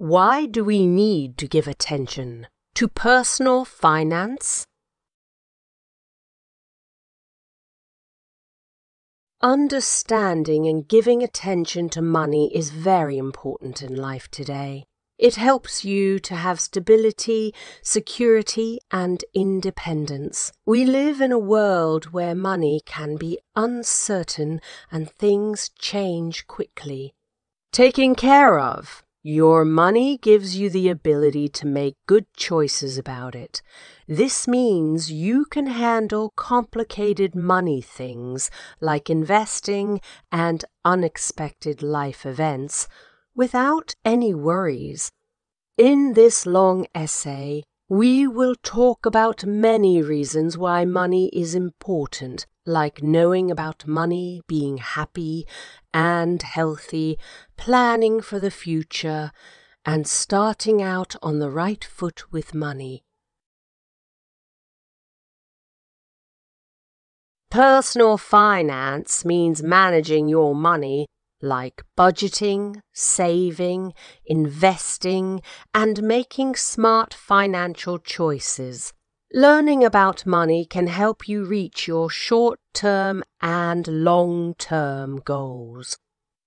Why do we need to give attention to personal finance? Understanding and giving attention to money is very important in life today. It helps you to have stability, security, and independence. We live in a world where money can be uncertain and things change quickly. Taking care of your money gives you the ability to make good choices about it. This means you can handle complicated money things like investing and unexpected life events without any worries. In this long essay, we will talk about many reasons why money is important, like knowing about money, being happy and healthy, planning for the future, and starting out on the right foot with money. Personal finance means managing your money like budgeting, saving, investing, and making smart financial choices. Learning about money can help you reach your short term and long term goals.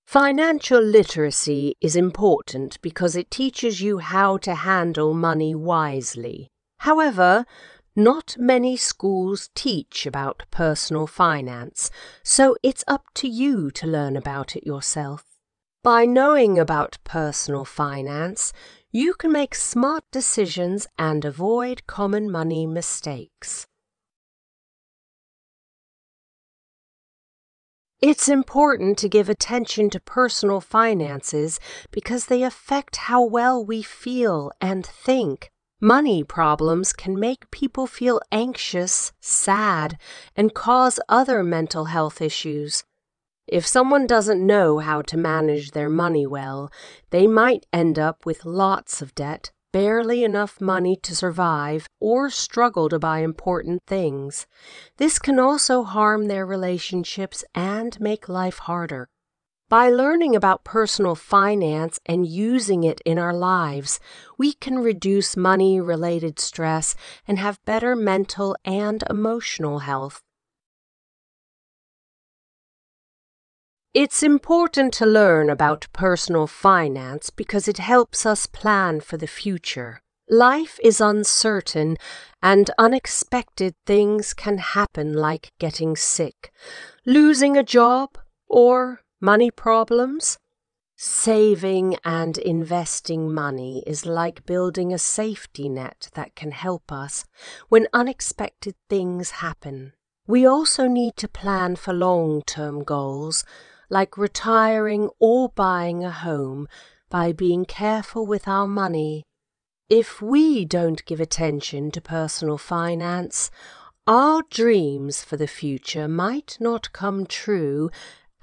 Financial literacy is important because it teaches you how to handle money wisely. However, not many schools teach about personal finance, so it's up to you to learn about it yourself. By knowing about personal finance, you can make smart decisions and avoid common money mistakes. It's important to give attention to personal finances because they affect how well we feel and think Money problems can make people feel anxious, sad, and cause other mental health issues. If someone doesn't know how to manage their money well, they might end up with lots of debt, barely enough money to survive, or struggle to buy important things. This can also harm their relationships and make life harder. By learning about personal finance and using it in our lives, we can reduce money related stress and have better mental and emotional health. It's important to learn about personal finance because it helps us plan for the future. Life is uncertain, and unexpected things can happen, like getting sick, losing a job, or money problems? Saving and investing money is like building a safety net that can help us when unexpected things happen. We also need to plan for long term goals, like retiring or buying a home, by being careful with our money. If we don't give attention to personal finance, our dreams for the future might not come true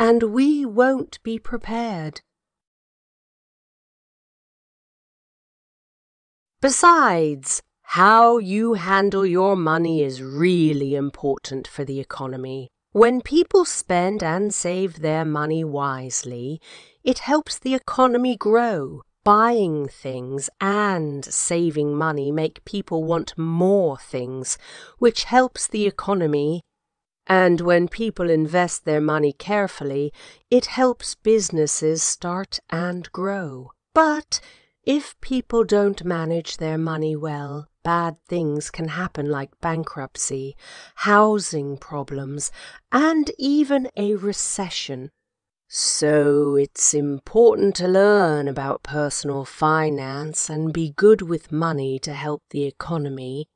and we won't be prepared. Besides, how you handle your money is really important for the economy. When people spend and save their money wisely, it helps the economy grow. Buying things and saving money make people want more things, which helps the economy and when people invest their money carefully, it helps businesses start and grow. But if people don't manage their money well, bad things can happen like bankruptcy, housing problems, and even a recession. So it's important to learn about personal finance and be good with money to help the economy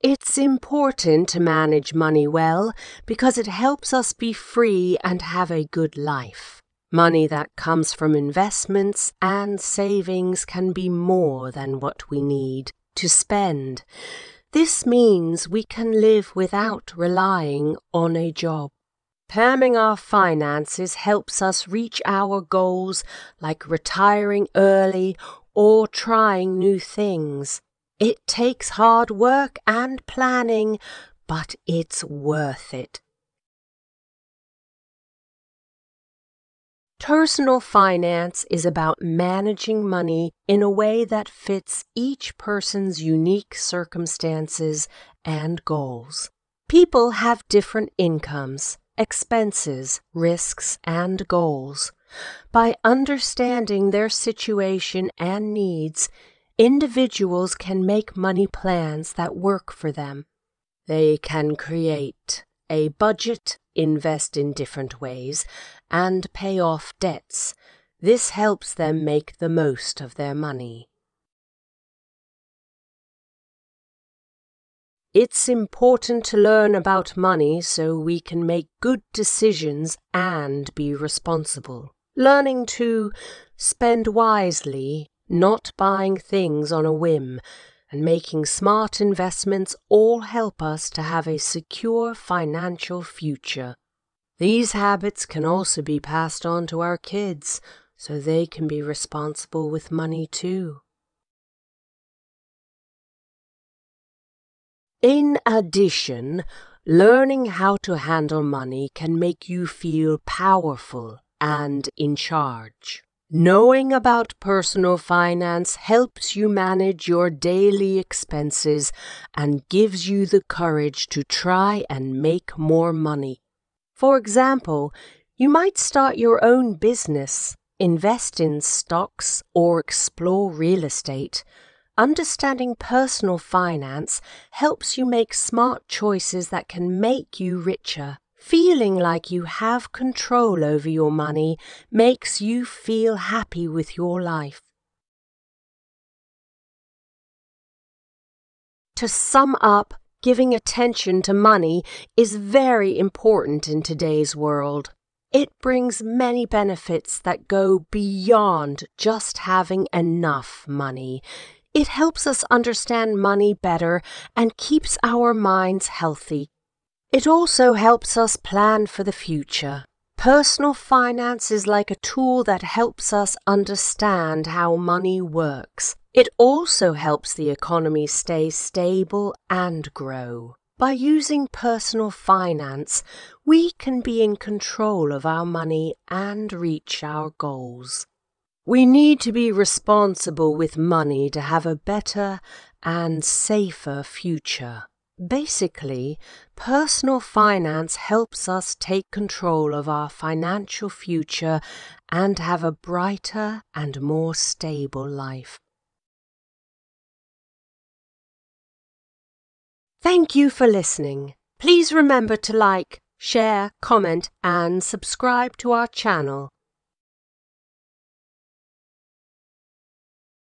It's important to manage money well because it helps us be free and have a good life. Money that comes from investments and savings can be more than what we need to spend. This means we can live without relying on a job. Perming our finances helps us reach our goals like retiring early or trying new things. It takes hard work and planning, but it's worth it. Personal finance is about managing money in a way that fits each person's unique circumstances and goals. People have different incomes, expenses, risks, and goals. By understanding their situation and needs, Individuals can make money plans that work for them. They can create a budget, invest in different ways, and pay off debts. This helps them make the most of their money. It's important to learn about money so we can make good decisions and be responsible. Learning to spend wisely not buying things on a whim, and making smart investments all help us to have a secure financial future. These habits can also be passed on to our kids so they can be responsible with money too. In addition, learning how to handle money can make you feel powerful and in charge. Knowing about personal finance helps you manage your daily expenses and gives you the courage to try and make more money. For example, you might start your own business, invest in stocks, or explore real estate. Understanding personal finance helps you make smart choices that can make you richer. Feeling like you have control over your money makes you feel happy with your life. To sum up, giving attention to money is very important in today's world. It brings many benefits that go beyond just having enough money. It helps us understand money better and keeps our minds healthy it also helps us plan for the future. Personal finance is like a tool that helps us understand how money works. It also helps the economy stay stable and grow. By using personal finance, we can be in control of our money and reach our goals. We need to be responsible with money to have a better and safer future. Basically, personal finance helps us take control of our financial future and have a brighter and more stable life. Thank you for listening. Please remember to like, share, comment and subscribe to our channel.